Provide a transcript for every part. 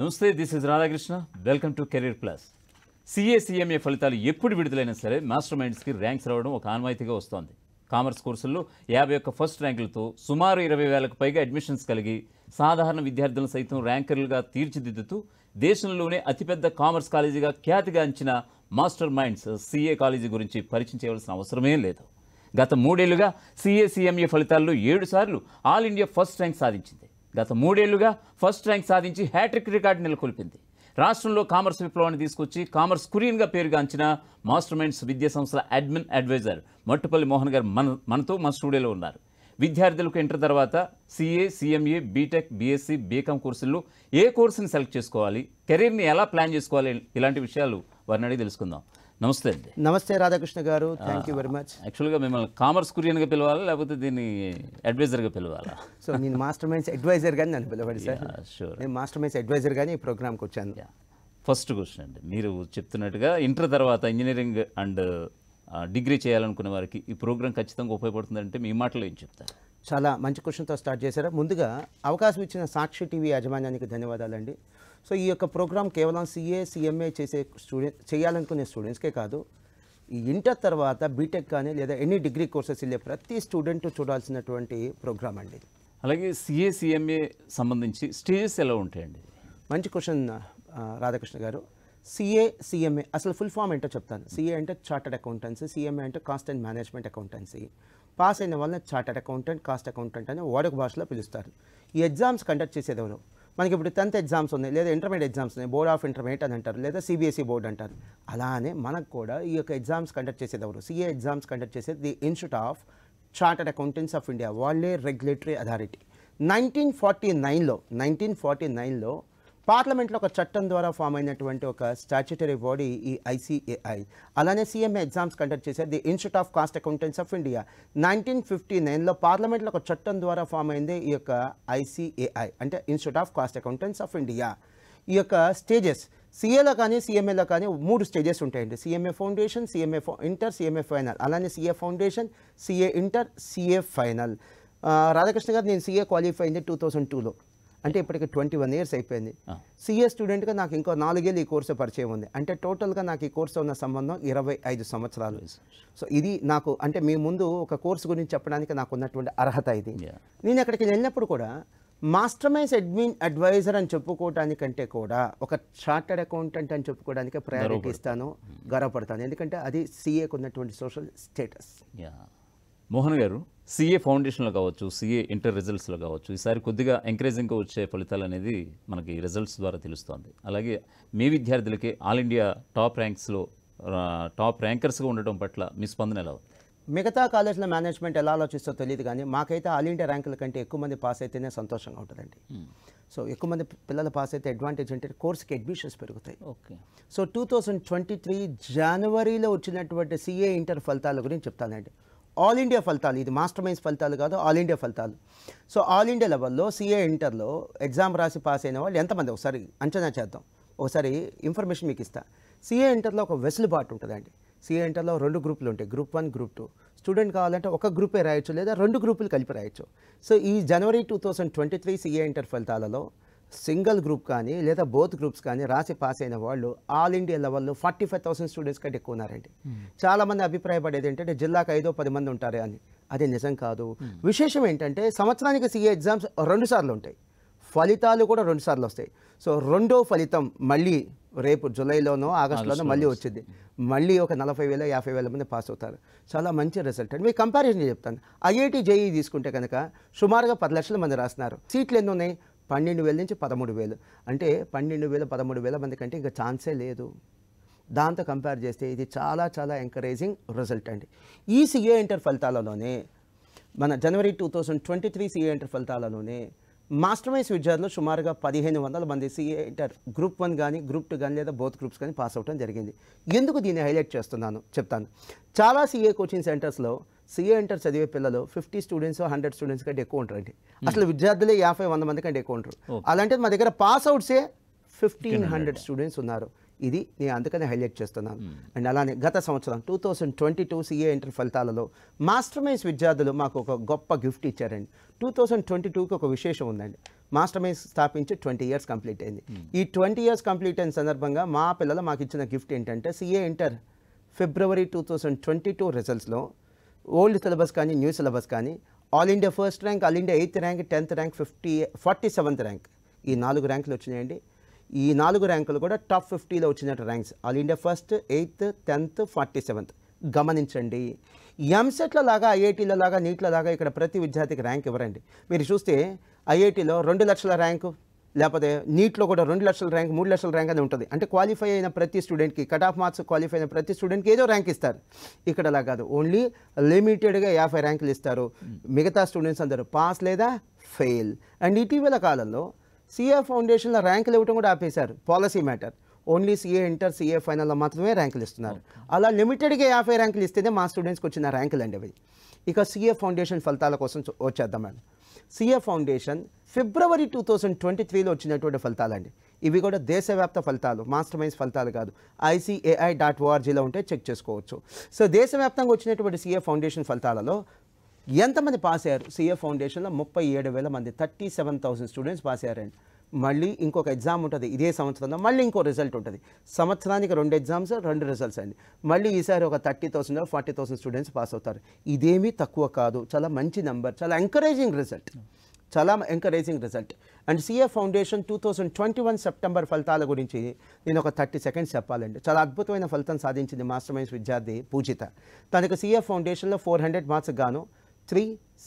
నమస్తే this is Radhakrishna welcome to career plus CA CMA ఫలితాలు ఎప్పుడు విడుదలైనా సరే మాస్టర్ మైండ్స్కి ర్యాంక్స్ రావడం ఒక ఆన్వాయితీగా వస్తోంది కామర్స్ కోర్సుల్లో యాభై ఒక్క ఫస్ట్ ర్యాంకులతో సుమారు ఇరవై వేలకు పైగా అడ్మిషన్స్ కలిగి సాధారణ విద్యార్థులను సైతం ర్యాంకర్లుగా తీర్చిదిద్దుతూ దేశంలోనే అతిపెద్ద కామర్స్ కాలేజీగా ఖ్యాతిగాంచిన మాస్టర్ మైండ్స్ సిఏ కాలేజీ గురించి పరిచయం చేయవలసిన అవసరమే లేదు గత మూడేళ్లుగా సిఏసీఎంఏ ఫలితాల్లో ఏడు సార్లు ఆల్ ఇండియా ఫస్ట్ ర్యాంక్ సాధించింది గత మూడేళ్లుగా ఫస్ట్ ర్యాంక్ సాధించి హ్యాట్రిక్ రికార్డు నెలకొల్పింది రాష్ట్రంలో కామర్స్ విప్లవాన్ని తీసుకొచ్చి కామర్స్ కురియన్గా పేరుగాంచిన మాస్టర్ మైండ్స్ విద్యా సంస్థల అడ్మిన్ అడ్వైజర్ మట్టుపల్లి మోహన్ గారు మన మనతో మా స్టూడియోలో ఉన్నారు విద్యార్థులకు ఇంటర్ తర్వాత CA CMA BTech BSc BCom కోర్సుల్లో ఏ కోర్సుని సెలెక్ట్ చేసుకోవాలి కెరీర్ని ఎలా ప్లాన్ చేసుకోవాలి ఇలాంటి విషయాలు వారిని అడిగి తెలుసుకుందాం నమస్తే అండి నమస్తే రాధాకృష్ణ గారు థ్యాంక్ యూ వెరీ మచ్ యాక్చువల్గా మిమ్మల్ని కామర్స్ కురియన్గా పిలవాలా లేకపోతే దీన్ని అడ్వైజర్గా పిలవాలా సో నేను మాస్టర్ మైండ్స్ అడ్వైజర్ కానీ నన్ను పిలవండి సార్ షూర్ నేను మాస్టర్ మైండ్స్ అడ్వైజర్ కానీ ఈ ప్రోగ్రామ్కి వచ్చాను ఫస్ట్ క్వశ్చన్ అండి మీరు చెప్తున్నట్టుగా ఇంటర్ తర్వాత ఇంజనీరింగ్ అండ్ డిగ్రీ చేయాలనుకునే వారికి ఈ ప్రోగ్రాం ఖచ్చితంగా ఉపయోగపడుతుందంటే మీ మాటలో ఏం చెప్తారు చాలా మంచి క్వశ్చన్తో స్టార్ట్ చేశారు ముందుగా అవకాశం ఇచ్చిన సాక్షి టీవీ యాజమాన్యానికి ధన్యవాదాలండి సో ఈ యొక్క ప్రోగ్రామ్ కేవలం సిఏ సిఎంఏ చేసే స్టూడెంట్ చేయాలనుకునే స్టూడెంట్స్కే కాదు ఈ ఇంటర్ తర్వాత బీటెక్ కానీ లేదా ఎన్ని డిగ్రీ కోర్సెస్ వెళ్ళే ప్రతి స్టూడెంట్ చూడాల్సినటువంటి ప్రోగ్రామ్ అండి అలాగే సిఏ సిఎంఏ సంబంధించి స్టేజెస్ ఎలా ఉంటాయండి మంచి question Radhakrishna garu CA CMA అసలు ఫుల్ ఫామ్ ఏంటో చెప్తాను సిఏ అంటే చార్టెడ్ అకౌంటెన్సీ సిఎంఏ అంటే cost and management accountancy pass అయిన వాళ్ళని చార్టెడ్ అకౌంటెంట్ కాస్ట్ అకౌంటెంట్ అని వాడక భాషలో పిలుస్తారు ఈ ఎగ్జామ్స్ కండక్ట్ చేసేదెవరు మనకి ఇప్పుడు టెన్త్ ఎగ్జామ్స్ ఉన్నాయి లేదా ఇంటర్మీడియట్ ఎగ్జామ్స్ ఉన్నాయి బోర్డ్ ఆఫ్ ఇంటర్మీడియట్ అని అంటారు లేదా సిబిఎస్ఈ e బోర్డు అంటారు అలానే మనకు కూడా ఈ యొక్క ఎగ్జామ్స్ కండక్ట్ చేసేది ఎవరు సిఏ ఎగ్జామ్స్ కండక్ట్ చేసేది the institute of chartered accountants of India వాళ్ళే రెగ్యులేటరీ అథారిటీ నైన్టీన్ ఫార్టీ నైన్లో నైన్టీన్ ఫార్టీ నైన్లో పార్లమెంట్లో ఒక చట్టం ద్వారా ఫామ్ అయినటువంటి ఒక స్టాచ్యుటరీ బాడీ ఈ ఐసీఏఐ అలానే సీఎంఏ ఎగ్జామ్స్ కండక్ట్ చేశారు the institute of cost accountants of India nineteen fifty నైన్లో పార్లమెంట్లో ఒక చట్టం ద్వారా ఫామ్ అయింది ఈ యొక్క ఐసీఏఐ అంటే institute of cost accountants of India ఈ యొక్క స్టేజెస్ సీఏలో కానీ సీఎంఏలో కానీ మూడు స్టేజెస్ ఉంటాయండి CMA foundation CMA inter CMA final అలానే CA foundation CA inter CA final Radhakrishna garu నేను సీఏ క్వాలిఫై అయింది టూ థౌసండ్ టూలో అంటే ఇప్పటికి ట్వంటీ వన్ ఇయర్స్ అయిపోయింది సిఏ స్టూడెంట్గా నాకు ఇంకో నాలుగేళ్ళు ఈ కోర్సు పరిచయం ఉంది అంటే టోటల్గా నాకు ఈ కోర్సు ఉన్న సంబంధం ఇరవై ఐదు సంవత్సరాలు సో ఇది నాకు అంటే మీ ముందు ఒక కోర్సు గురించి చెప్పడానికి నాకు ఉన్నటువంటి అర్హత ఇది నేను ఎక్కడికి వెళ్ళినప్పుడు కూడా మాస్టర్ అడ్మిన్ అడ్వైజర్ అని చెప్పుకోవడానికంటే కూడా ఒక చార్టెడ్ అకౌంటెంట్ అని చెప్పుకోవడానికి ప్రయారిటీ ఇస్తాను hmm. గర్వపడతాను ఎందుకంటే అది సిఏకు ఉన్నటువంటి సోషల్ స్టేటస్ మోహన్ గారు సిఏ ఫౌండేషన్లో కావచ్చు సిఏ ఇంటర్ రిజల్ట్స్లో కావచ్చు ఈసారి కొద్దిగా ఎంకరేజింగ్గా వచ్చే ఫలితాలు అనేది మనకి రిజల్ట్స్ ద్వారా తెలుస్తుంది అలాగే మీ విద్యార్థులకి ఆల్ ఇండియా టాప్ ర్యాంక్స్లో టాప్ ర్యాంకర్స్గా ఉండటం పట్ల మీ స్పందన ఎలా మిగతా కాలేజీల మేనేజ్మెంట్ ఎలా ఆలోచిస్తో తెలియదు కానీ మాకైతే ఆల్ ఇండియా ర్యాంకుల కంటే ఎక్కువ మంది పాస్ అయితేనే సంతోషంగా ఉంటుందండి సో hmm. ఎక్కువ మంది పిల్లలు పాస్ అయితే అడ్వాంటేజ్ అంటే కోర్స్కి అడ్మిషన్స్ పెరుగుతాయి okay so two thousand twenty three జనవరిలో వచ్చినటువంటి సిఏ ఇంటర్ ఫలితాల గురించి చెప్తానండి ఆల్ ఇండియా ఫలితాలు ఇది మాస్టర్ మైన్స్ ఫలితాలు కాదు ఆల్ ఇండియా ఫలితాలు సో ఆల్ ఇండియా లెవెల్లో సీఏ ఇంటర్లో ఎగ్జామ్ రాసి పాస్ అయిన వాళ్ళు ఎంతమంది ఒకసారి అంచనా చేద్దాం ఒకసారి ఇన్ఫర్మేషన్ మీకు ఇస్తా సీఏ ఇంటర్లో ఒక వెసులుబాటు ఉంటుందండి సీఏ ఇంటర్లో రెండు గ్రూపులు ఉంటాయి group one group two student కావాలంటే ఒక గ్రూపే రాయొచ్చు లేదా రెండు గ్రూపులు కలిపి రాయొచ్చు సో ఈ జనవరి two thousand twenty three CA inter ఫలితాలలో సింగిల్ గ్రూప్ కానీ లేదా బోత్ గ్రూప్స్ కానీ రాసి పాస్ అయిన వాళ్ళు ఆల్ ఇండియా లెవెల్లో ఫార్టీ ఫైవ్ థౌసండ్ స్టూడెంట్స్ కంటే ఎక్కువ ఉన్నారండి hmm. చాలామంది అభిప్రాయపడేది ఏంటంటే జిల్లాకు ఐదో పది మంది ఉంటారు అని అది నిజం కాదు hmm. విశేషం ఏంటంటే సంవత్సరానికి సీఏ ఎగ్జామ్స్ రెండు సార్లు ఉంటాయి ఫలితాలు కూడా రెండు సార్లు వస్తాయి సో రెండో ఫలితం మళ్ళీ రేపు జూలైలోనో ఆగస్టులోనో మళ్ళీ వచ్చింది మళ్ళీ ఒక నలభై వేల యాభై వేల మంది పాస్ అవుతారు చాలా మంచి రిజల్ట్ అండి మీకు కంపారిజన్ చెప్తాను ఐఐటి జేఈ తీసుకుంటే కనుక సుమారుగా పది లక్షల మంది రాస్తున్నారు సీట్లు ఎన్ని ఉన్నాయి పన్నెండు వేల నుంచి పదమూడు వేలు అంటే పన్నెండు వేల పదమూడు వేల మంది కంటే ఇంకా ఛాన్సే లేదు దాంతో కంపేర్ చేస్తే ఇది చాలా చాలా ఎంకరేజింగ్ రిజల్ట్ అండి ఈ సిఏ ఇంటర్ ఫలితాలలోనే మన జనవరి two thousand twenty three CA inter ఫలితాలలోనే మాస్టర్ మైన్స్ విద్యార్థులు సుమారుగా పదిహేను వందల మంది సిఏటర్ గ్రూప్ వన్ కానీ గ్రూప్ టూ కానీ లేదా బోత్ గ్రూప్స్ కానీ పాస్ అవ్వడం జరిగింది ఎందుకు దీన్ని హైలైట్ చేస్తున్నాను చెప్తాను చాలా సిఏ కోచింగ్ సెంటర్స్లో సిఏ ఇంటర్ చదివే పిల్లలు ఫిఫ్టీ స్టూడెంట్స్ హండ్రెడ్ స్టూడెంట్స్ కంటే ఎక్కువ ఉంటారండి అసలు విద్యార్థులే యాభై వంద మంది కంటే ఎక్కువ ఉంటారు అలాంటిది మా దగ్గర పాస్ అవుట్సే ఫిఫ్టీన్ హండ్రెడ్ స్టూడెంట్స్ ఉన్నారు ఇది నేను అందుకనే హైలైట్ చేస్తున్నాను అండ్ అలానే గత సంవత్సరం two thousand twenty two CA inter ఫలితాలలో మాస్టర్ మైన్స్ విద్యార్థులు మాకు ఒక గొప్ప గిఫ్ట్ ఇచ్చారండి టూ థౌసండ్ ట్వంటీ టూకి ఒక విశేషం ఉందండి మాస్టర్ మైన్స్ స్థాపించి ట్వంటీ ఇయర్స్ కంప్లీట్ అయింది ఈ ట్వంటీ ఇయర్స్ కంప్లీట్ అయిన సందర్భంగా మా పిల్లలు మాకు ఇచ్చిన గిఫ్ట్ ఏంటంటే సిఏ ఇంటర్ ఫిబ్రవరి టూ థౌసండ్ ట్వంటీ టూ రిజల్ట్స్లో ఓల్డ్ సిలబస్ కానీ న్యూ సిలబస్ కానీ all India first rank all India eighth rank tenth rank fifty forty seventh rank ఈ నాలుగు ర్యాంకులు వచ్చినాయండి ఈ నాలుగు ర్యాంకులు కూడా టాప్ ఫిఫ్టీలో వచ్చినట్టు ranks all India first eighth tenth forty seventh గమనించండి ఎంసెట్ల లాగా ఐఐటీల లాగా నీట్ల లాగా ఇక్కడ ప్రతి విద్యార్థికి ర్యాంక్ ఇవ్వరండి మీరు చూస్తే ఐఐటీలో రెండు లక్షల ర్యాంకు లేకపోతే నీట్లో కూడా రెండు లక్షల ర్యాంక్ మూడు లక్షల ర్యాంక్ అని ఉంటుంది అంటే క్వాలిఫై అయిన ప్రతి స్టూడెంట్కి కట్ ఆఫ్ మార్క్స్ క్వాలిఫై అయిన ప్రతి స్టూడెంట్కి ఏదో ర్యాంక్ ఇస్తారు ఇక్కడ అలా కాదు ఓన్లీ లిమిటెడ్గా యాభై ర్యాంకులు ఇస్తారు మిగతా స్టూడెంట్స్ అందరూ పాస్ లేదా ఫెయిల్ అండ్ ఇటీవల కాలంలో సిఏ ఫౌండేషన్లో ర్యాంకులు ఇవ్వడం కూడా ఆపేశారు policy matter only CA inter CA ఫైనల్లో మాత్రమే ర్యాంకులు ఇస్తున్నారు అలా లిమిటెడ్గా యాభై ర్యాంకులు ఇస్తేనే మా స్టూడెంట్స్కి వచ్చిన ర్యాంకులు అండి అవి ఇక సిఏ ఫౌండేషన్ ఫలితాల కోసం వచ్చేద్దాం మేడం సిఏ ఫౌండేషన్ ఫిబ్రవరి టూ థౌజండ్ ట్వంటీ త్రీలో వచ్చినటువంటి ఫలితాలు అండి ఇవి కూడా దేశవ్యాప్త ఫలితాలు మాస్టర్ మైన్స్ ఫలితాలు కాదు ఐసీఏఐ డాట్ ఓఆర్జీలో ఉంటే చెక్ చేసుకోవచ్చు సో దేశవ్యాప్తంగా వచ్చినటువంటి సిఏ ఫౌండేషన్ ఫలితాలలో ఎంతమంది పాస్ అయ్యారు సిఏ ఫౌండేషన్లో ముప్పై ఏడు వేల మంది thirty seven thousand students pass అయ్యారండి మళ్ళీ ఇంకొక ఎగ్జామ్ ఉంటుంది ఇదే సంవత్సరంలో మళ్ళీ ఇంకో రిజల్ట్ ఉంటుంది సంవత్సరానికి రెండు ఎగ్జామ్స్ రెండు రిజల్ట్స్ అండి మళ్ళీ ఈసారి ఒక thirty thousand forty thousand students pass అవుతారు ఇదేమీ తక్కువ కాదు చాలా మంచి నెంబర్ చాలా ఎంకరేజింగ్ రిజల్ట్ చాలా encouraging result and CA foundation two thousand twenty one September ఫలితాల గురించి నేను ఒక థర్టీ సెకండ్స్ చెప్పాలండి చాలా అద్భుతమైన ఫలితం సాధించింది మాస్టర్ మైన్స్ విద్యార్థి పూజిత తనకు సిఏ ఫౌండేషన్లో ఫోర్ హండ్రెడ్ మార్క్స్ గాను త్రీ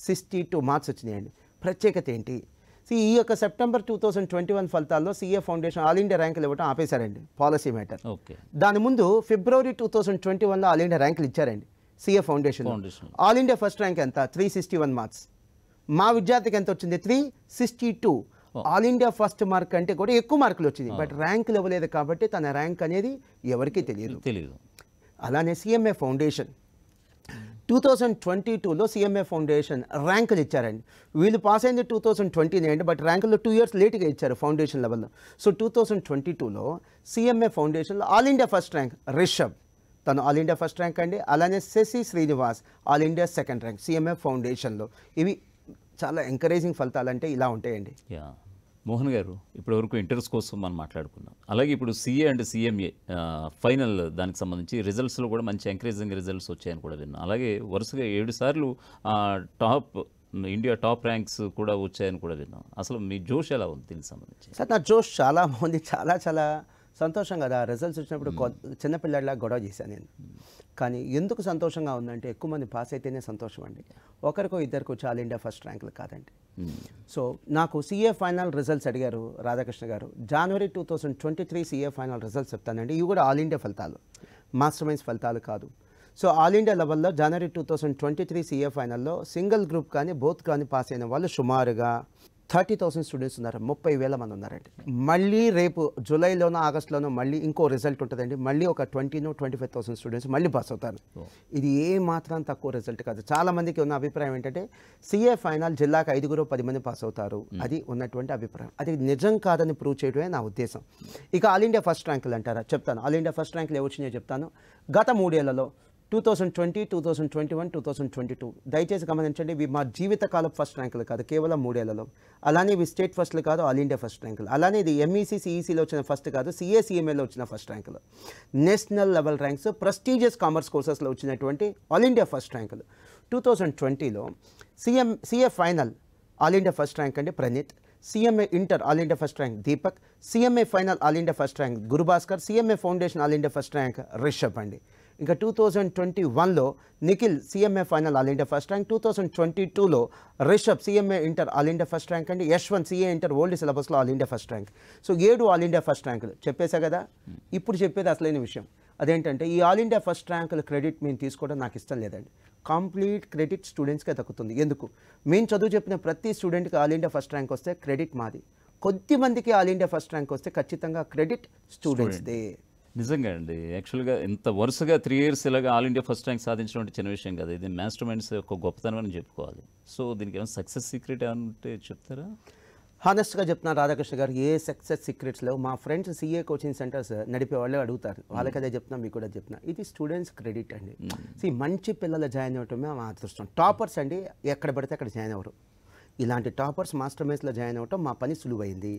సిక్స్టీ టూ మార్క్స్ వచ్చినాయండి ప్రత్యేకత ఏంటి ఈ యొక్క September two thousand twenty one ఫలితాల్లో సీఏ ఫౌండేషన్ ఆల్ ఇండియా ర్యాంకులు ఇవ్వడం ఆపేశారండి పాలసీ మ్యాటర్ ఓకే దాని ముందు ఫిబ్రవరి టూ థౌసండ్ ట్వంటీ వన్లో ఆల్ ఇండియా ర్యాంకులు ఇచ్చారండి CA foundation all India first rank ఎంత త్రీ సిక్స్టీ వన్ మార్క్స్ మా విద్యార్థికి ఎంత వచ్చింది three sixty two all India first mark అంటే కూడా ఎక్కువ మార్కులు వచ్చింది బట్ ర్యాంకులు ఇవ్వలేదు కాబట్టి తన ర్యాంక్ అనేది ఎవరికీ తెలియదు తెలియదు అలానే CMA foundation two thousand twenty టూలో సీఎంఏ ఫౌండేషన్ ర్యాంకులు ఇచ్చారండి వీళ్ళు పాస్ అయింది టూ థౌజండ్ ట్వంటీనే అండి బట్ ర్యాంకుల్లో టూ ఇయర్స్ లేట్గా ఇచ్చారు ఫౌండేషన్ లెవెల్లో సో టూ థౌజండ్ ట్వంటీ టూలో సీఎంఏ ఫౌండేషన్లో all India first rank Rishabh తను ఆల్ ఇండియా ఫస్ట్ ర్యాంక్ అండి అలానే Shashi Srinivas all India second rank CMA ఫౌండేషన్లో ఇవి చాలా ఎంకరేజింగ్ ఫలితాలంటే ఇలా ఉంటాయండి మోహన్ గారు ఇప్పటివరకు ఇంటర్స్ కోసం మనం మాట్లాడుకున్నాం అలాగే ఇప్పుడు సీఏ అండ్ సీఎంఏ ఫైనల్ దానికి సంబంధించి రిజల్ట్స్లో కూడా మంచి ఎంకరేజింగ్ రిజల్ట్స్ వచ్చాయని కూడా విన్నాం అలాగే వరుసగా ఏడు సార్లు టాప్ ఇండియా టాప్ ర్యాంక్స్ కూడా వచ్చాయని కూడా విన్నాం అసలు మీ జోష్ ఎలా ఉంది దీనికి సంబంధించి సార్ నా జోష్ చాలా బాగుంది చాలా చాలా సంతోషం కదా రిజల్ట్స్ వచ్చినప్పుడు చిన్నపిల్లాడిలా గొడవ చేశాను నేను కానీ ఎందుకు సంతోషంగా ఉందంటే ఎక్కువ మంది పాస్ అయితేనే సంతోషం అండి ఒకరికో ఇద్దరికో చాలా ఇండియా ఫస్ట్ ర్యాంకులు కాదండి hmm. సో నాకు సీఏ ఫైనల్ రిజల్ట్స్ అడిగారు రాధాకృష్ణ గారు జనవరి two thousand twenty three CA final results చెప్తానండి ఇవి కూడా ఆల్ ఇండియా ఫలితాలు మాస్టర్ మైన్స్ ఫలితాలు కాదు సో ఆల్ ఇండియా లెవెల్లో జనవరి two thousand twenty three CA ఫైనల్లో సింగిల్ గ్రూప్ కానీ బోత్ కానీ పాస్ అయిన వాళ్ళు సుమారుగా థర్టీ థౌసండ్ స్టూడెంట్స్ ఉన్నారు ముప్పై వేల మంది ఉన్నారండి మళ్ళీ రేపు జూలైలోనో ఆగస్టులోనో మళ్ళీ ఇంకో రిజల్ట్ ఉంటుందండి మళ్ళీ ఒక ట్వంటీనో ట్వంటీ ఫైవ్ థౌసండ్ స్టూడెంట్స్ మళ్ళీ పాస్ అవుతారు ఇది ఏ మాత్రం తక్కువ రిజల్ట్ కాదు చాలా మందికి ఉన్న అభిప్రాయం ఏంటంటే సిఏ ఫైనల్ జిల్లాకు ఐదుగురు పది మంది పాస్ అవుతారు అది ఉన్నటువంటి అభిప్రాయం అది నిజం కాదని ప్రూవ్ చేయడమే నా ఉద్దేశం ఇక ఆల్ ఇండియా ఫస్ట్ ర్యాంకులు అంటారా చెప్తాను ఆల్ ఇండియా ఫస్ట్ ర్యాంకులు ఏ వచ్చినాయో చెప్తాను గత మూడేళ్లలో two thousand twenty two thousand twenty one two thousand twenty two దయచేసి గమనించండి ఇవి మా జీవితకాలం ఫస్ట్ ర్యాంకులు కాదు కేవలం మూడేళ్లలో అలానే ఇవి స్టేట్ ఫస్ట్లు కాదు ఆల్ ఇండియా ఫస్ట్ ర్యాంకులు అలానే ఇది ఎంఈసీ సిఈసీలో e e వచ్చిన ఫస్ట్ కాదు సిఏసీఎంఏలో వచ్చిన ఫస్ట్ ర్యాంకులు national level ranks prestigious commerce కోర్సెస్లో వచ్చినటువంటి ఆల్ ఇండియా ఫస్ట్ ర్యాంకులు టూ థౌసండ్ ట్వంటీలో CM CA final all India first rank అండి Praneeth CMA inter all India first rank Deepak CMA final all India first rank Gurubhaskar CMA foundation all India first rank Rishabh అండి ఇంకా two thousand twenty వన్లో Nikhil CMA final all India first rank two thousand twenty టూలో Rishabh CMA inter all India first rank అండి Yashwanth CA inter old సిలబస్లో all India first rank so ఏడు all India first ర్యాంకులు చెప్పేశా కదా ఇప్పుడు చెప్పేది అసలైన విషయం అదేంటంటే ఈ ఆల్ ఇండియా ఫస్ట్ ర్యాంకుల క్రెడిట్ మేము తీసుకోవడం నాకు ఇష్టం లేదండి కంప్లీట్ క్రెడిట్ స్టూడెంట్స్కే దక్కుతుంది ఎందుకు మేము చదువు చెప్పిన ప్రతి స్టూడెంట్కి ఆల్ ఇండియా ఫస్ట్ ర్యాంక్ వస్తే క్రెడిట్ మాది కొద్ది మందికి ఆల్ ఇండియా ఫస్ట్ ర్యాంక్ వస్తే ఖచ్చితంగా క్రెడిట్ స్టూడెంట్స్దే నిజంగా అండి యాక్చువల్గా ఇంత వరుసగా త్రీ ఇయర్స్ ఇలాగా ఆల్ ఇండియా ఫస్ట్ ర్యాంక్ సాధించడం చిన్న విషయం కదా ఇది మాస్టర్ మైండ్స్ ఒక గొప్పతనం అని చెప్పుకోవాలి సో దీనికి ఏమైనా సక్సెస్ సీక్రెట్ ఏమంటే చెప్తారా హానెస్ట్గా చెప్తున్నాను రాధాకృష్ణ గారు ఏ సక్సెస్ సీక్రెట్స్ లేవు మా ఫ్రెండ్స్ సీఏ కోచింగ్ సెంటర్స్ నడిపే వాళ్ళే అడుగుతారు వాళ్ళకి అదే చెప్తున్నా మీకు కూడా చెప్తున్నా ఇది స్టూడెంట్స్ క్రెడిట్ అండి సో మంచి పిల్లలు జాయిన్ అవ్వటమే మా అదృష్టం టాపర్స్ అండి ఎక్కడ పడితే అక్కడ జాయిన్ అవ్వరు ఇలాంటి టాపర్స్ మాస్టర్ మేస్లో జాయిన్ అవ్వటం మా పని సులువైంది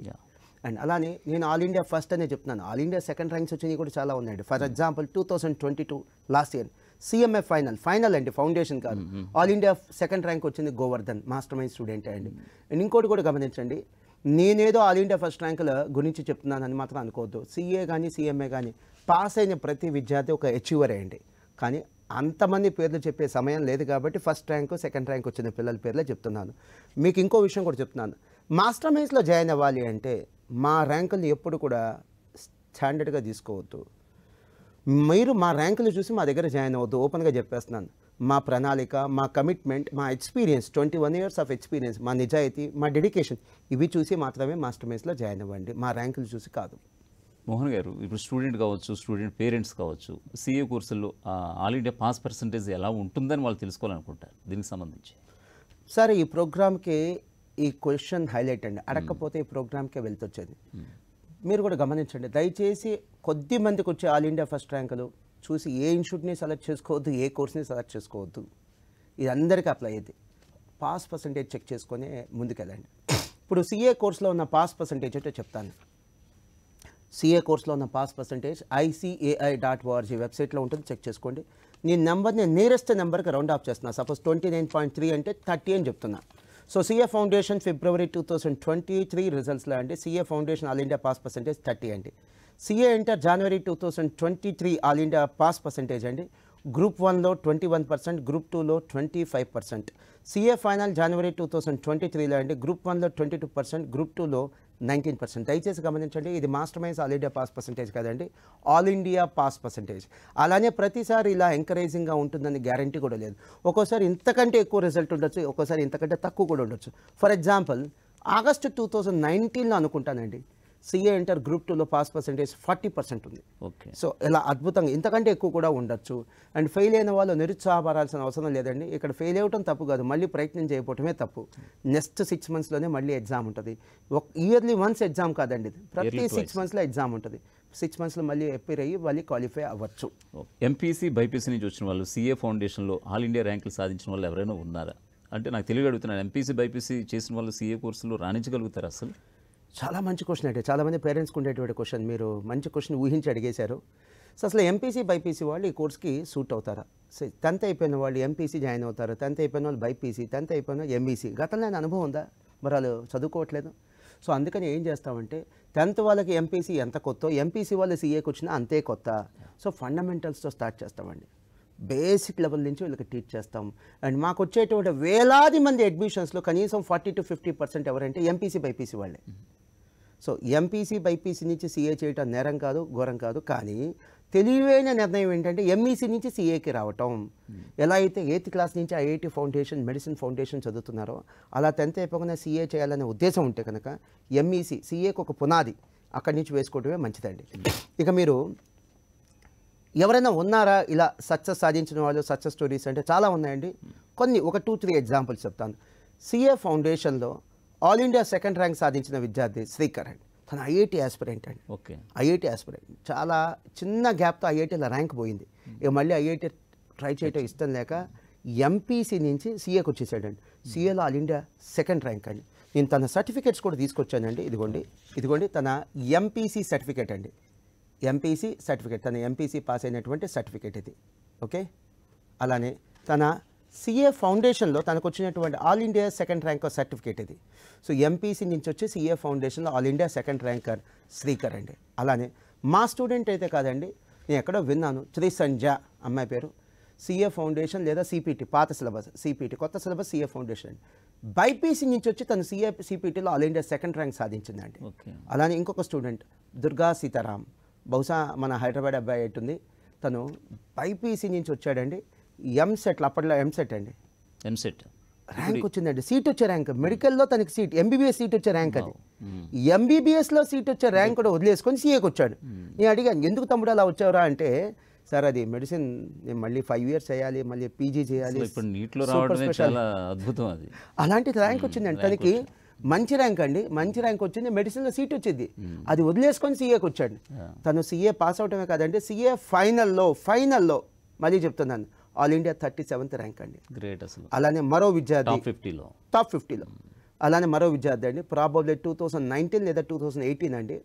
అండ్ అలానే నేను ఆల్ ఇండియా ఫస్ట్ అనే చెప్తున్నాను ఆల్ ఇండియా సెకండ్ ర్యాంక్స్ వచ్చినవి కూడా చాలా ఉన్నాయండి for hmm. Example two thousand twenty two last year CMA final final అండి ఫౌండేషన్ కాదు hmm, hmm. All India second rank వచ్చింది గోవర్ధన్ మాస్టర్ మైండ్ స్టూడెంట్ అండి అండ్ ఇంకోటి కూడా గమనించండి నేనేదో ఆల్ ఇండియా ఫస్ట్ ర్యాంకుల గురించి చెప్తున్నానని మాత్రం అనుకోవద్దు సీఏ కానీ సీఎంఏ కానీ పాస్ అయిన ప్రతి విద్యార్థి ఒక అచీవర్ అండి కానీ అంతమంది పేర్లు చెప్పే సమయం లేదు కాబట్టి ఫస్ట్ ర్యాంకు సెకండ్ ర్యాంక్ వచ్చిన పిల్లల పేర్లే చెప్తున్నాను మీకు ఇంకో విషయం కూడా చెప్తున్నాను మాస్టర్ మైన్స్లో జాయిన్ అవ్వాలి అంటే మా ర్యాంకులు ఎప్పుడు కూడా స్టాండర్డ్గా తీసుకోవద్దు మీరు మా ర్యాంకులు చూసి మా దగ్గర జాయిన్ అవ్వద్దు ఓపెన్గా చెప్పేస్తున్నాను మా ప్రణాళిక మా కమిట్మెంట్ మా experience twenty one years of experience మా నిజాయితీ మా డెడికేషన్ ఇవి చూసి మాత్రమే మాస్టర్ మైన్స్లో జాయిన్ అవ్వండి మా ర్యాంకులు చూసి కాదు మోహన్ గారు ఇప్పుడు స్టూడెంట్ కావచ్చు స్టూడెంట్ పేరెంట్స్ కావచ్చు సిఏ కోర్సుల్లో ఆల్ ఇండియా పాస్ పర్సంటేజ్ ఎలా ఉంటుందని వాళ్ళు తెలుసుకోవాలనుకుంటారు దీనికి సంబంధించి సరే ఈ ప్రోగ్రామ్కి ఈ క్వశ్చన్ హైలైట్ అండి అడగకపోతే ఈ ప్రోగ్రామ్కే వెళ్తొచ్చేది మీరు కూడా గమనించండి దయచేసి కొద్ది మందికి వచ్చే ఆల్ ఇండియా ఫస్ట్ ర్యాంకులు చూసి ఏ ఇన్స్టిట్యూట్ని సెలెక్ట్ చేసుకోవద్దు ఏ కోర్స్ని సెలెక్ట్ చేసుకోవద్దు ఇది అందరికీ అప్లై అయ్యేది పాస్ పర్సంటేజ్ చెక్ చేసుకునే ముందుకెళ్ళండి ఇప్పుడు సిఏ కోర్సులో ఉన్న పాస్ పర్సంటేజ్ అంటే చెప్తాను సిఏ కోర్సులో ఉన్న pass percentage ICAI dot ORG వెబ్సైట్లో ఉంటుంది చెక్ చేసుకోండి నీ నెంబర్ని నేరెస్ట్ నెంబర్కి రౌండ్ ఆఫ్ చేస్తున్నా suppose twenty nine point three అంటే థర్టీ అని చెప్తున్నా సో సిఏ ఫౌండేషన్ ఫిబ్రవరి టూ థౌసండ్ ట్వంటీ త్రీ రిజల్ట్స్లో అండి CA foundation all India pass percentage thirty అండి సిఏ ఇంటర్ జనవరి two thousand twenty three all India pass percentage అండి గ్రూప్ వన్లో ట్వంటీ వన్ పర్సెంట్ గ్రూప్ టూలో twenty five percent CA final జనవరి two thousand twenty త్రీలో అండి గ్రూప్ వన్లో twenty two percent group టూలో నైన్టీన్ పర్సెంట్ దయచేసి గమనించండి ఇది Master Minds all India pass percentage కాదండి ఆల్ ఇండియా పాస్ పర్సెంటేజ్ అలానే ప్రతిసారి ఇలా ఎంకరేజింగ్గా ఉంటుందని గ్యారంటీ కూడా లేదు ఒక్కోసారి ఇంతకంటే ఎక్కువ రిజల్ట్ ఉండొచ్చు ఒక్కోసారి ఇంతకంటే తక్కువ కూడా ఉండొచ్చు for example August two thousand నైన్టీన్లో అనుకుంటానండి సిఏ ఇంటర్ గ్రూప్ టూలో పాస్ పర్సెంటేజ్ ఫార్టీ పర్సెంట్ ఉంది ఓకే సో ఇలా అద్భుతంగా ఇంతకంటే ఎక్కువ కూడా ఉండొచ్చు అండ్ ఫెయిల్ అయిన వాళ్ళు నిరుత్సాహపడాల్సిన అవసరం లేదండి ఇక్కడ ఫెయిల్ అవ్వటం తప్పు కాదు మళ్ళీ ప్రయత్నం చేయకపోవటమే తప్పు నెక్స్ట్ సిక్స్ మంత్స్లోనే మళ్ళీ ఎగ్జామ్ ఉంటుంది ఒక ఇయర్లీ వన్స్ ఎగ్జామ్ కాదండి ఇది ప్రతి సిక్స్ మంత్స్లో ఎగ్జామ్ ఉంటుంది సిక్స్ మంత్స్లో మళ్ళీ ఎప్పీర్ అయ్యి మళ్ళీ క్వాలిఫై అవ్వచ్చు ఎంపీసీ బైపీసీ నుంచి వచ్చిన వాళ్ళు సీఏ ఫౌండేషన్లో ఆల్ ఇండియా ర్యాంకులు సాధించిన వాళ్ళు ఎవరైనా ఉన్నారా అంటే నాకు తెలివి అడుగుతున్నాను ఎంపీసీ బైపీసీ చేసిన వాళ్ళు సీఏ కోర్సులు రాణించగలుగుతారు అసలు చాలా మంచి క్వశ్చన్ అంటే చాలామంది పేరెంట్స్కి ఉండేటువంటి క్వశ్చన్ మీరు మంచి క్వశ్చన్ ఊహించి అడిగేశారు సో అసలు ఎంపీసీ బైపీసీ వాళ్ళు ఈ కోర్స్కి సూట్ అవుతారా సో టెన్త్ అయిపోయిన వాళ్ళు ఎంపీసీ జాయిన్ అవుతారు టెన్త్ అయిపోయిన వాళ్ళు బైపీసీ టెన్త్ అయిపోయిన వాళ్ళు ఎంబీసీ e గతంలో నేను అనుభవం ఉందా మరి వాళ్ళు చదువుకోవట్లేదు సో అందుకని ఏం చేస్తామంటే టెన్త్ వాళ్ళకి ఎంపీసీ ఎంత కొత్త ఎంపీసీ వాళ్ళు సీఏకి వచ్చినా అంతే కొత్త సో ఫండమెంటల్స్తో స్టార్ట్ చేస్తామండి బేసిక్ లెవెల్ నుంచి వీళ్ళకి టీచ్ చేస్తాం అండ్ మాకు వచ్చేటువంటి వేలాది మంది అడ్మిషన్స్లో కనీసం ఫార్టీ టు ఫిఫ్టీ పర్సెంట్ ఎవరంటే ఎంపీసీ బైపీసీ వాళ్ళే సో ఎంపీసీ బైపీసీ నుంచి సీఏ చేయటం నేరం కాదు ఘోరం కాదు కానీ తెలివైన నిర్ణయం ఏంటంటే ఎంఈసీ e నుంచి సీఏకి రావటం hmm. ఎలా అయితే ఎయిత్ క్లాస్ నుంచి ఐఐటి ఫౌండేషన్ మెడిసిన్ ఫౌండేషన్ చదువుతున్నారో అలా టెన్త్ అయిపోకుండా సీఏ చేయాలనే ఉద్దేశం ఉంటే కనుక ఎంఈసీ సీఏకి e ఒక పునాది అక్కడి నుంచి వేసుకోవటమే మంచిదండి hmm. ఇక మీరు ఎవరైనా ఉన్నారా ఇలా సక్సెస్ సాధించిన వాళ్ళు సక్సెస్ స్టోరీస్ అంటే చాలా ఉన్నాయండి hmm. కొన్ని ఒక టూ త్రీ ఎగ్జాంపుల్స్ చెప్తాను సీఏ ఫౌండేషన్లో ఆల్ ఇండియా సెకండ్ ర్యాంక్ సాధించిన విద్యార్థి శ్రీకర్ అండి తను ఐఐటి ఆస్పిరెంట్ అండి ఓకే ఐఐటి ఆస్పిరెంట్ చాలా చిన్న గ్యాప్తో ఐఐటీలో ర్యాంక్ పోయింది ఇక మళ్ళీ ఐఐటి ట్రై చేయటం ఇష్టం లేక ఎంపీసీ నుంచి సీఏకి వచ్చేసాడండి సీఏలో ఆల్ ఇండియా సెకండ్ ర్యాంక్ అండి నేను తన సర్టిఫికేట్స్ కూడా తీసుకొచ్చానండి ఇదిగోండి ఇదిగోండి తన ఎంపీసీ సర్టిఫికేట్ అండి ఎంపీసీ సర్టిఫికేట్ తన ఎంపీసీ పాస్ అయినటువంటి సర్టిఫికేట్ ఇది ఓకే అలానే తన సిఏ ఫౌండేషన్లో తనకు వచ్చినటువంటి all India second ranker certificate ఇది సో ఎంపీసీ నుంచి వచ్చి సిఏ ఫౌండేషన్లో all India second ranker Srikar అండి అలానే మా స్టూడెంట్ అయితే కాదండి నేను ఎక్కడో విన్నాను శ్రీ సంజ అమ్మాయి పేరు సిఏ ఫౌండేషన్ లేదా సిపిటి పాత సిలబస్ సిపిటి కొత్త సిలబస్ సిఏ ఫౌండేషన్ అండి బైపీసీ నుంచి వచ్చి తను సిఏ సిపిటీలో ఆల్ ఇండియా సెకండ్ ర్యాంక్ సాధించిందండి అలానే ఇంకొక స్టూడెంట్ దుర్గా సీతారాం బహుశా మన హైదరాబాద్ అబ్బాయి ఉంది తను బైపీసీ నుంచి వచ్చాడండి ఎంసెట్లు అప్పట్లో ఎంసెట్ అండి ఎంసెట్ ర్యాంక్ వచ్చిందండి సీట్ వచ్చే ర్యాంక్ మెడికల్లో తనకి సీట్ ఎంబీబీఎస్ సీట్ వచ్చే ర్యాంక్ అది ఎంబీబీఎస్లో hmm. సీట్ వచ్చే ర్యాంక్ కూడా వదిలేసుకొని సీఏకి వచ్చాడు hmm. నేను అడిగాను ఎందుకు తమ్ముడు అలా వచ్చావురా అంటే సార్ అది మెడిసిన్ నేను మళ్ళీ ఫైవ్ ఇయర్స్ చేయాలి మళ్ళీ పీజీ చేయాలి అద్భుతం అది అలాంటి ర్యాంక్ hmm. వచ్చిందండి తనకి మంచి ర్యాంక్ అండి మంచి ర్యాంక్ వచ్చింది మెడిసిన్లో సీట్ వచ్చింది అది వదిలేసుకొని సీఏకి వచ్చాడు తను సీఏ పాస్ అవటమే కాదండి సీఏ ఫైనల్లో ఫైనల్లో మళ్ళీ చెప్తున్నాను all India thirty seventh rank అండి గ్రేట్ అసలు అలానే మరో విద్యార్థి ఫిఫ్టీలో టాప్ ఫిఫ్టీలో అలానే మరో విద్యార్థి అండి ప్రాబబ్లీ టూ థౌసండ్ నైన్టీన్ లేదా టూ థౌసండ్ ఎయిటీన్ అండి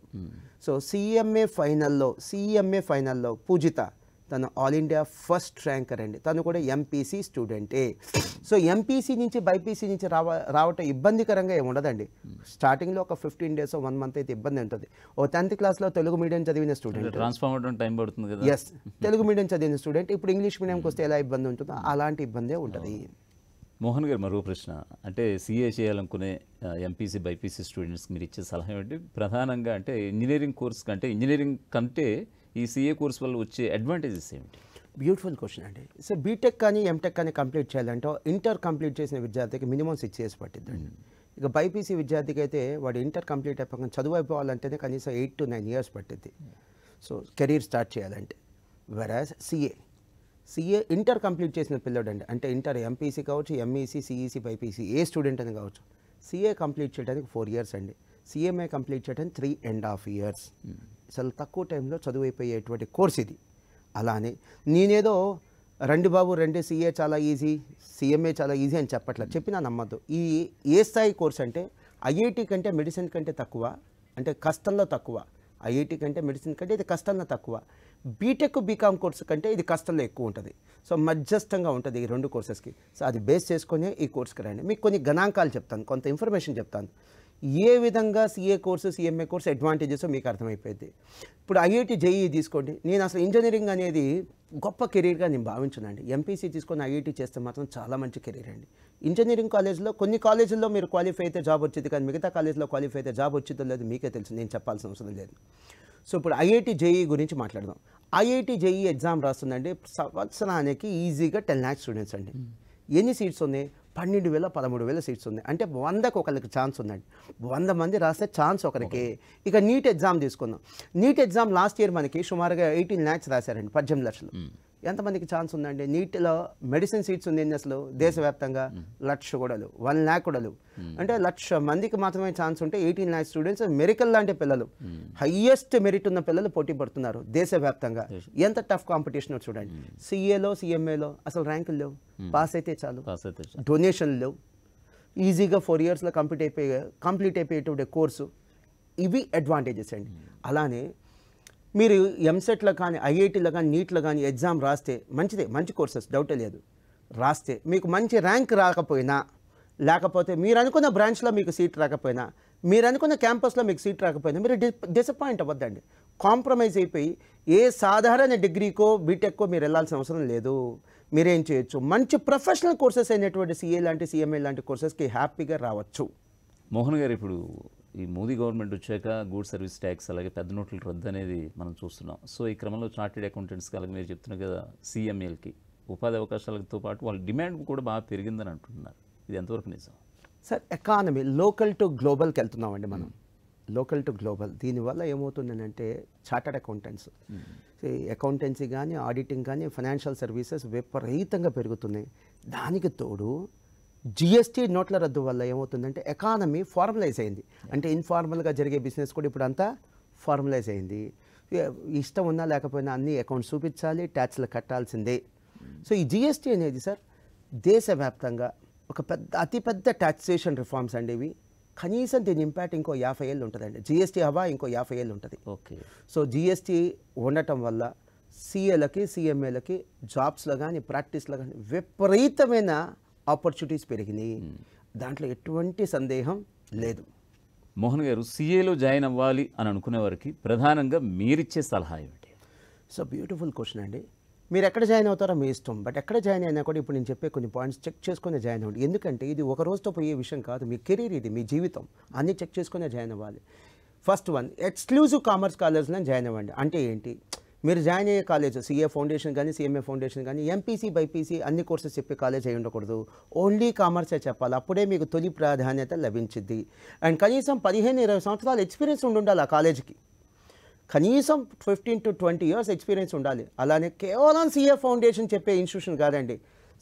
సో సిఎంఏ ఫైనల్లో సిఎంఏ ఫైనల్లో పూజిత తను ఆల్ ఇండియా ఫస్ట్ ర్యాంకర్ అండి తను కూడా ఎంపీసీ స్టూడెంటే సో ఎంపీసీ నుంచి బైపీసీ నుంచి రావ రావటం ఇబ్బందికరంగా ఏమి ఉండదండి స్టార్టింగ్లో ఒక ఫిఫ్టీన్ డేస్ వన్ మంత్ అయితే ఇబ్బంది ఉంటుంది ఓ టెన్త్ క్లాస్లో తెలుగు మీడియం చదివిన స్టూడెంట్ ట్రాన్స్ఫార్మ్ టైం పడుతుంది కదా ఎస్ తెలుగు మీడియం చదివిన స్టూడెంట్ ఇప్పుడు ఇంగ్లీష్ మీడియంకి వస్తే ఎలా ఇబ్బంది ఉంటుందో అలాంటి ఇబ్బందే ఉంటుంది మోహన్ గారు మరో ప్రశ్న అంటే సీఏ చేయాలనుకునే ఎంపీసీ బైపీసీ స్టూడెంట్స్కి మీరు ఇచ్చే సలహా ఏంటి ప్రధానంగా అంటే ఇంజనీరింగ్ కోర్స్ కంటే ఇంజనీరింగ్ కంటే ఈ సీఏ కోర్స్ వల్ల వచ్చే అడ్వాంటేజెస్ ఏమిటి బ్యూటిఫుల్ క్వశ్చన్ అండి సో బీటెక్ కానీ ఎంటెక్ కానీ కంప్లీట్ చేయాలంటే ఇంటర్ కంప్లీట్ చేసిన విద్యార్థికి మినిమం సిక్స్ ఇయర్స్ పట్టిద్దండి ఇక బైపీసీ విద్యార్థికి అయితే వాడు ఇంటర్ కంప్లీట్ అయిపోయి చదువు అయిపోవాలంటేనే కనీసం ఎయిట్ టు నైన్ ఇయర్స్ పట్టింది సో కెరీర్ స్టార్ట్ చేయాలంటే వెరాజ్ సిఏ సిఏ ఇంటర్ కంప్లీట్ చేసిన పిల్లడు e e అండి అంటే ఇంటర్ ఎంపీసీ కావచ్చు ఎంఈసీ సిఈసీ బైపీసీ ఏ స్టూడెంట్ అని కావచ్చు సిఏ కంప్లీట్ చేయడానికి ఫోర్ ఇయర్స్ అండి సిఎంఏ కంప్లీట్ చేయడానికి త్రీ అండ్ హాఫ్ ఇయర్స్ చాలా తక్కువ టైంలో చదువైపోయేటువంటి కోర్స్ ఇది అలానే నేనేదో రెండు బాబు రెండు సీఏ చాలా ఈజీ సీఎంఏ చాలా ఈజీ అని చెప్పట్లా నా నమ్మద్దు ఈ ఏ స్థాయి కోర్స్ అంటే ఐఐటి కంటే మెడిసిన్ కంటే తక్కువ అంటే కష్టంలో తక్కువ ఐఐటి కంటే మెడిసిన్ కంటే ఇది కష్టంలో తక్కువ బీటెక్ బీకామ్ కోర్సు కంటే ఇది కష్టంలో ఎక్కువ ఉంటుంది సో మధ్యస్థంగా ఉంటుంది ఈ రెండు కోర్సెస్కి సో అది బేస్ చేసుకునే ఈ కోర్స్కి రండి మీకు కొన్ని గణాంకాలు చెప్తాను కొంత ఇన్ఫర్మేషన్ చెప్తాను ఏ విధంగా CA course CMA course advantages మీకు అర్థమైపోయింది ఇప్పుడు ఐఐటి జేఈ తీసుకోండి నేను అసలు ఇంజనీరింగ్ అనేది గొప్ప కెరీర్గా నేను అండి ఎంపీసీ తీసుకొని ఐఐటీ చేస్తే మాత్రం చాలా మంచి కెరీర్ అండి ఇంజనీరింగ్ కాలేజ్లో కొన్ని కాలేజీల్లో మీరు క్వాలిఫై అయితే జాబ్ వచ్చింది కానీ మిగతా కాలేజ్లో క్వాలిఫై అయితే జాబ్ వచ్చిందో లేదో మీకే తెలుసు నేను చెప్పాల్సిన అవసరం లేదు సో ఇప్పుడు ఐఐటి జేఈ గురించి మాట్లాడదాం ఐఐటి జేఈ ఎగ్జామ్ రాస్తుందండి సంవత్సరానికి ఈజీగా టెన్ ల్యాక్స్ స్టూడెంట్స్ అండి ఎన్ని సీట్స్ ఉన్నాయి పన్నెండు వేల పదమూడు వేల సీట్స్ ఉంది అంటే వందకు ఒకరికి ఛాన్స్ ఉందండి వంద మంది రాస్తే ఛాన్స్ ఒకరికి ఇక నీట్ ఎగ్జామ్ తీసుకుందాం నీట్ ఎగ్జామ్ లాస్ట్ ఇయర్ మనకి సుమారుగా ఎయిటీన్ ల్యాక్స్ రాశారండి పద్దెనిమిది లక్షలు ఎంతమందికి ఛాన్స్ ఉందండి నీటిలో మెడిసిన్ సీట్స్ ఉంది అసలు దేశవ్యాప్తంగా లక్ష కూడాలు వన్ ల్యాక్ కూడాలు అంటే లక్ష మందికి మాత్రమే ఛాన్స్ ఉంటే ఎయిటీన్ ల్యాక్ స్టూడెంట్స్ మెరికల్ లాంటి పిల్లలు హయ్యెస్ట్ మెరిట్ ఉన్న పిల్లలు పోటీ పడుతున్నారు దేశవ్యాప్తంగా ఎంత టఫ్ కాంపిటీషన్ చూడండి సిఏలో సిఎంఏలో అసలు ర్యాంకులు లేవు పాస్ అయితే చాలు డొనేషన్లు లేవు ఈజీగా ఫోర్ ఇయర్స్లో కంప్లీట్ అయిపోయే కంప్లీట్ అయిపోయేటువంటి కోర్సు ఇవి అడ్వాంటేజెస్ అండి అలానే మీరు ఎంసెట్లో కానీ ఐఐటీలో కానీ నీట్లో e కానీ ఎగ్జామ్ రాస్తే మంచిదే మంచి కోర్సెస్ డౌటే లేదు రాస్తే మీకు మంచి ర్యాంక్ రాకపోయినా లేకపోతే మీరు అనుకున్న బ్రాంచ్లో మీకు సీట్ రాకపోయినా మీరు అనుకున్న క్యాంపస్లో మీకు సీట్ రాకపోయినా మీరు డిసప్పాయింట్ అవ్వద్దండి కాంప్రమైజ్ అయిపోయి ఏ సాధారణ డిగ్రీకో బీటెక్కో మీరు వెళ్ళాల్సిన అవసరం లేదు మీరేం చేయొచ్చు మంచి ప్రొఫెషనల్ కోర్సెస్ అయినటువంటి సిఏ లాంటి సిఎంఏ లాంటి కోర్సెస్కి హ్యాపీగా రావచ్చు మోహన్ గారు ఇప్పుడు ఈ మోదీ గవర్నమెంట్ వచ్చాక గూడ్ సర్వీస్ ట్యాక్స్ అలాగే పెద్ద నోట్ల రద్దు అనేది మనం చూస్తున్నాం సో ఈ క్రమంలో చార్టెడ్ అకౌంటెంట్స్కి అలాగే మీరు చెప్తున్నారు కదా సీఎంఎల్కి ఉపాధి అవకాశాలతో పాటు వాళ్ళ డిమాండ్ కూడా బాగా పెరిగిందని అంటున్నారు ఇది ఎంతవరకు నిజం సార్ ఎకానమీ లోకల్ టు గ్లోబల్కి వెళ్తున్నామండి మనం లోకల్ టు గ్లోబల్ దీనివల్ల అంటే చార్టర్డ్ అకౌంటెంట్స్ అకౌంటెన్సీ కానీ ఆడిటింగ్ కానీ ఫైనాన్షియల్ సర్వీసెస్ విపరీతంగా పెరుగుతున్నాయి దానికి తోడు జిఎస్టీ నోట్ల రద్దు వల్ల ఏమవుతుందంటే ఎకానమీ ఫార్మలైజ్ అయింది అంటే ఇన్ఫార్మల్గా జరిగే బిజినెస్ కూడా ఇప్పుడు అంతా ఫార్మలైజ్ అయింది ఇష్టం ఉన్నా లేకపోయినా అన్ని అకౌంట్స్ చూపించాలి ట్యాక్స్లు కట్టాల్సిందే సో ఈ జిఎస్టీ అనేది సార్ దేశవ్యాప్తంగా ఒక పెద్ద అతిపెద్ద ట్యాక్సేషన్ రిఫార్మ్స్ అండి ఇవి కనీసం దీని ఇంపాక్ట్ ఇంకో యాభై ఏళ్ళు ఉంటుందండి జిఎస్టీ హవా ఇంకో యాభై ఏళ్ళు ఉంటుంది ఓకే సో జిఎస్టీ ఉండటం వల్ల సీఏలకి సీఎంఏలకి జాబ్స్లో కానీ ప్రాక్టీస్లో కానీ విపరీతమైన ఆపర్చునిటీస్ పెరిగింది దాంట్లో ఎటువంటి సందేహం లేదు మోహన్ గారు సిఏలో జాయిన్ అవ్వాలి అని అనుకునే వారికి ప్రధానంగా మీరిచ్చే సలహా ఏమిటి సో బ్యూటిఫుల్ క్వశ్చన్ అండి మీరు ఎక్కడ జాయిన్ అవుతారో మీ ఇష్టం బట్ ఎక్కడ జాయిన్ అయినా కూడా ఇప్పుడు నేను చెప్పే కొన్ని పాయింట్స్ చెక్ చేసుకునే జాయిన్ అవ్వండి ఎందుకంటే ఇది ఒక రోజుతో పోయే విషయం కాదు మీ కెరీర్ ఇది మీ జీవితం అన్నీ చెక్ చేసుకునే జాయిన్ అవ్వాలి ఫస్ట్ వన్ ఎక్స్క్లూజివ్ కామర్స్ కాలేజ్లో జాయిన్ అవ్వండి అంటే ఏంటి మీరు జాయిన్ అయ్యే కాలేజ్ సిఏ ఫౌండేషన్ కానీ సిఎంఏ ఫౌండేషన్ కానీ ఎంపీసీ బైపీసీ అన్ని కోర్సెస్ చెప్పే కాలేజ్ అయి ఉండకూడదు ఓన్లీ కామర్సే చెప్పాలి అప్పుడే మీకు తొలి ప్రాధాన్యత లభించింది అండ్ కనీసం పదిహేను ఇరవై సంవత్సరాలు ఎక్స్పీరియన్స్ ఉండాలి ఆ కాలేజ్కి కనీసం fifteen to twenty years experience ఉండాలి అలానే కేవలం సిఏ ఫౌండేషన్ చెప్పే ఇన్స్టిట్యూషన్ కాదండి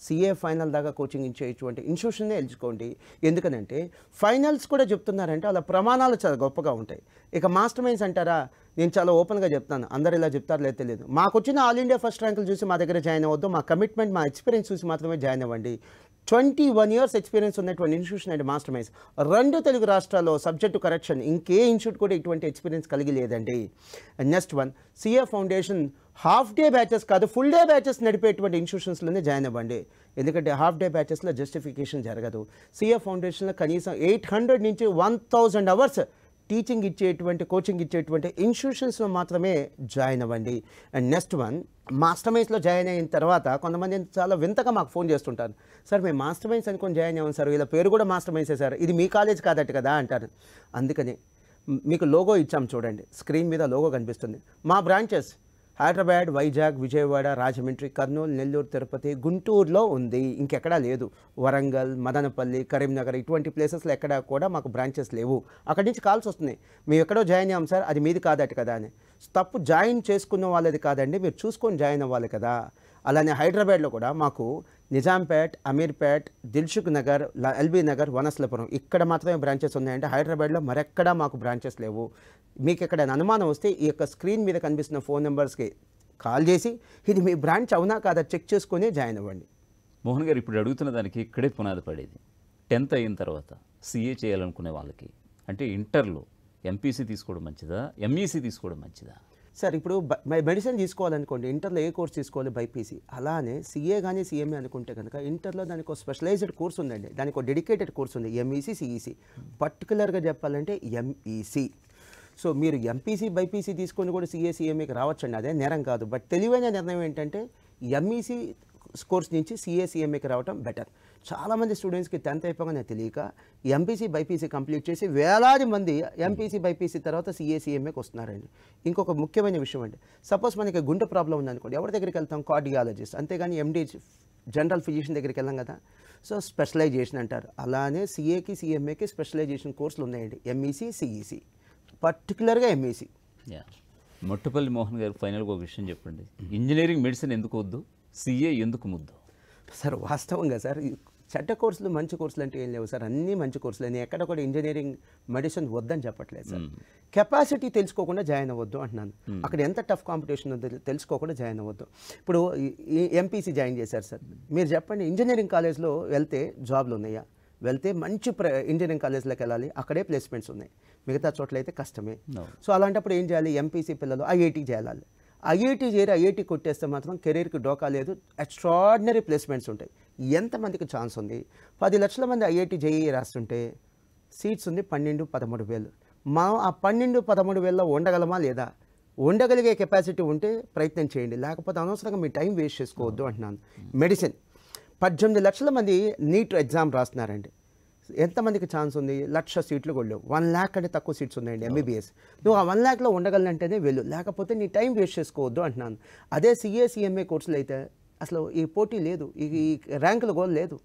సీఏ ఫైనల్ దాకా కోచింగ్ ఇచ్చేటువంటి ఇన్స్టిట్యూషన్నే ఎంచుకోండి ఎందుకనంటే ఫైనల్స్ కూడా చెప్తున్నారంటే వాళ్ళ ప్రమాణాలు చాలా గొప్పగా ఉంటాయి ఇక మాస్టర్ మైండ్స్ అంటారా నేను చాలా ఓపెన్గా చెప్తాను అందరు ఇలా చెప్తారు లేదు తెలియదు మాకు వచ్చిన ఆల్ ఇండియా ఫస్ట్ ర్యాంకులు చూసి మా దగ్గర జాయిన్ అవ్వద్దు మా కమిట్మెంట్ మా ఎక్స్పీరియన్స్ చూసి మాత్రమే జాయిన్ అవ్వండి ట్వంటీ వన్ ఇయర్స్ ఎక్స్పీరియన్స్ ఉన్నటువంటి ఇన్స్టిట్యూషన్ అండ్ మాస్టర్ మైండ్స్ రెండు తెలుగు రాష్ట్రాల్లో సబ్జెక్టు కరెక్షన్ ఇంకే ఇన్స్టిట్యూట్ కూడా ఇటువంటి ఎక్స్పీరియన్స్ కలిగి లేదండి next one CA foundation half day batches కాదు ఫుల్ డే బ్యాచెస్ నడిపేటువంటి ఇన్స్టిట్యూషన్స్లోనే జాయిన్ అవ్వండి ఎందుకంటే హాఫ్ డే బ్యాచెస్లో జస్టిఫికేషన్ జరగదు సిఏ ఫౌండేషన్లో కనీసం ఎయిట్ హండ్రెడ్ నుంచి వన్ థౌజండ్ అవర్స్ టీచింగ్ ఇచ్చేటువంటి కోచింగ్ ఇచ్చేటువంటి ఇన్స్టిట్యూషన్స్లో మాత్రమే జాయిన్ అవ్వండి అండ్ నెక్స్ట్ వన్ మాస్టర్ మైన్స్లో జాయిన్ అయిన తర్వాత కొంతమంది చాలా వింతగా మాకు ఫోన్ చేస్తుంటారు సార్ మేము మాస్టర్ మైన్స్ అనుకుని జాయిన్ అయ్యాం సార్ ఇలా పేరు కూడా మాస్టర్ మైన్సే సార్ ఇది మీ కాలేజ్ కాదట్టు కదా అంటారు అందుకని మీకు లోగో ఇచ్చాం చూడండి స్క్రీన్ మీద లోగో కనిపిస్తుంది మా బ్రాంచెస్ హైదరాబాద్ వైజాగ్ విజయవాడ రాజమండ్రి కర్నూలు నెల్లూరు తిరుపతి గుంటూరులో ఉంది ఇంకెక్కడా లేదు వరంగల్ మదనపల్లి కరీంనగర్ ఇటువంటి ప్లేసెస్లో ఎక్కడా కూడా మాకు బ్రాంచెస్ లేవు అక్కడి నుంచి కాల్స్ వస్తున్నాయి మేము ఎక్కడో జాయిన్ అయ్యాం సార్ అది మీది కాదట కదా అని తప్పు జాయిన్ చేసుకున్న వాళ్ళది కాదండి మీరు చూసుకొని జాయిన్ అవ్వాలి కదా అలానే హైదరాబాద్లో కూడా మాకు నిజాంపేట్ అమీర్పేట్ దిల్సుఖ్ నగర్ ఎల్బీ నగర్ వనస్లపురం ఇక్కడ మాత్రమే బ్రాంచెస్ ఉన్నాయంటే హైదరాబాద్లో మరెక్కడా మాకు బ్రాంచెస్ లేవు మీకు ఎక్కడైనా అనుమానం వస్తే ఈ యొక్క స్క్రీన్ మీద కనిపిస్తున్న ఫోన్ నెంబర్స్కి కాల్ చేసి ఇది మీ బ్రాంచ్ అవునా కాదా చెక్ చేసుకుని జాయిన్ అవ్వండి మోహన్ గారు ఇప్పుడు అడుగుతున్న దానికి ఇక్కడే పునాది పడేది టెన్త్ అయిన తర్వాత సీఏ చేయాలనుకునే వాళ్ళకి అంటే ఇంటర్లో ఎంపీసీ తీసుకోవడం మంచిదా ఎంఈసీ తీసుకోవడం మంచిదా సార్ ఇప్పుడు మెడిసిన్ తీసుకోవాలనుకోండి ఇంటర్లో ఏ కోర్స్ తీసుకోవాలి బైపీసీ అలానే సీఏ కానీ సీఎంఏ అనుకుంటే కనుక ఇంటర్లో దానికి ఒక స్పెషలైజ్డ్ కోర్స్ ఉందండి దానికి ఒక డెడికేటెడ్ కోర్స్ ఉంది ఎంఈసీ సిఈసీ పర్టికులర్గా చెప్పాలంటే ఎంఈసీ సో మీరు ఎంపీసీ బైపీసీ తీసుకొని కూడా సీఏ సీఎంఏకి రావచ్చండి అదే నేరం కాదు బట్ తెలివైన నిర్ణయం ఏంటంటే ఎంఈసీ కోర్స్ నుంచి సీఏ సీఎంఏకి రావడం బెటర్ చాలామంది స్టూడెంట్స్కి టెన్త్ అయిపోగానే తెలియక ఎంపీసీ బైపీసీ కంప్లీట్ చేసి వేలాది మంది ఎంపీసీ బైపీసీ తర్వాత సిఏసీఎంఏకి వస్తున్నారండి ఇంకొక ముఖ్యమైన విషయం అండి సపోజ్ మనకి గుండె ప్రాబ్లం ఉందనుకోండి ఎవరి దగ్గరికి వెళ్తాం కార్డియాలజిస్ట్ అంతేగాని ఎండి జనరల్ ఫిజిషియన్ దగ్గరికి వెళ్ళాం కదా సో స్పెషలైజేషన్ అంటారు అలానే సిఏకి సిఎంఏకి స్పెషలైజేషన్ కోర్సులు ఉన్నాయండి ఎంఈసీ సిఈసీ పర్టికులర్గా ఎంఈసీ మొట్టపల్లి మోహన్ గారు ఫైనల్గా ఒక విషయం చెప్పండి ఇంజనీరింగ్ మెడిసిన్ ఎందుకు వద్దు సిఏ ఎందుకు ముద్దు సార్ వాస్తవంగా సార్ చెడ్డ కోర్సులు మంచి కోర్సులు అంటే ఏం లేవు సార్ అన్నీ మంచి కోర్సులు నేను ఎక్కడ కూడా ఇంజనీరింగ్ మెడిసిన్ వద్దని చెప్పట్లేదు సార్ కెపాసిటీ తెలుసుకోకుండా జాయిన్ అవ్వద్దు అంటున్నాను అక్కడ ఎంత టఫ్ కాంపిటీషన్ ఉందో తెలుసుకోకుండా జాయిన్ అవ్వద్దు ఇప్పుడు ఎంపీసీ జాయిన్ చేశారు సార్ మీరు చెప్పండి ఇంజనీరింగ్ కాలేజ్లో వెళ్తే జాబ్లు ఉన్నాయా వెళ్తే మంచి ప్ర ఇంజనీరింగ్ కాలేజ్లోకి వెళ్ళాలి అక్కడే ప్లేస్మెంట్స్ ఉన్నాయి మిగతా చోట్ల అయితే కష్టమే సో అలాంటప్పుడు ఏం చేయాలి ఎంపీసీ పిల్లలు ఐఐటీకి చేయాలి ఐఐటి చేరి ఐఐటి కొట్టేస్తే మాత్రం కెరీర్కి డోకా లేదు ఎక్స్ట్రాడినరీ ప్లేస్మెంట్స్ ఉంటాయి ఎంతమందికి ఛాన్స్ ఉంది పది లక్షల మంది ఐఐటి జేఈ రాస్తుంటే సీట్స్ ఉంది పన్నెండు పదమూడు వేలు మా ఆ పన్నెండు పదమూడు వేల్లో ఉండగలమా లేదా ఉండగలిగే కెపాసిటీ ఉంటే ప్రయత్నం చేయండి లేకపోతే అనవసరంగా మీ టైం వేస్ట్ చేసుకోవద్దు అంటున్నాను మెడిసిన్ పద్దెనిమిది లక్షల మంది నీట్ ఎగ్జామ్ రాస్తున్నారండి ఎంతమందికి ఛాన్స్ ఉంది లక్ష సీట్లు కొళ్ళు వన్ ల్యాక్ అంటే తక్కువ సీట్స్ ఉన్నాయండి ఎంబీబీఎస్ నువ్వు ఆ వన్ ల్యాక్లో ఉండగలనంటేనే వెళ్ళు లేకపోతే నీ టైం వేస్ట్ చేసుకోవద్దు అంటున్నాను అదే సిఏ కోర్సులు అయితే అసలు ఈ పోటీ లేదు ఈ ర్యాంకులు గోల్ లేదు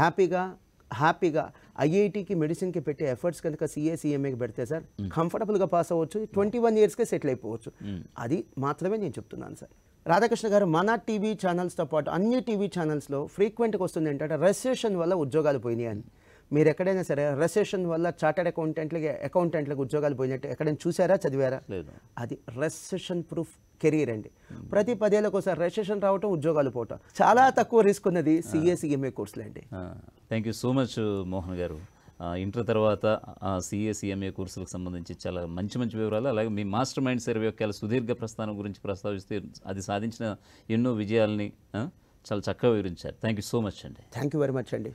హ్యాపీగా హ్యాపీగా ఐఐటికి మెడిసిన్కి పెట్టే ఎఫర్ట్స్ కనుక సిఏసిఎంఏకి పెడితే సార్ కంఫర్టబుల్గా పాస్ అవ్వచ్చు ట్వంటీ వన్ ఇయర్స్కే సెటిల్ అయిపోవచ్చు అది మాత్రమే నేను చెప్తున్నాను సార్ రాధాకృష్ణ గారు మన టీవీ ఛానల్స్తో పాటు అన్ని టీవీ ఛానల్స్లో ఫ్రీక్వెంట్గా వస్తుంది ఏంటంటే రెసెషన్ వల్ల ఉద్యోగాలు పోయినాయి అని మీరు ఎక్కడైనా సరే రెసెషన్ వల్ల చార్టెడ్ అకౌంటెంట్లకి అకౌంటెంట్లకు ఉద్యోగాలు పోయినట్టు ఎక్కడైనా చూసారా చదివారా లేదు అది రెసెషన్ ప్రూఫ్ కెరీర్ అండి ప్రతి పదేళ్ళకు ఒకసారి రెసెషన్ రావటం ఉద్యోగాలు పోవటం చాలా తక్కువ రిస్క్ ఉన్నది సిఎస్ఈఎంఏ కోర్సులు అండి thank you so much Mohan garu inter తర్వాత సిఎస్ఈఎంఏ కోర్సులకు సంబంధించి చాలా మంచి మంచి వివరాలు అలాగే మీ మాస్టర్ మైండ్ సర్వే యొక్క సుదీర్ఘ ప్రస్థానం గురించి ప్రస్తావిస్తే అది సాధించిన ఎన్నో విజయాల్ని చాలా చక్కగా వివరించారు థ్యాంక్ యూ సో మచ్ అండి థ్యాంక్ యూ వెరీ మచ్ అండి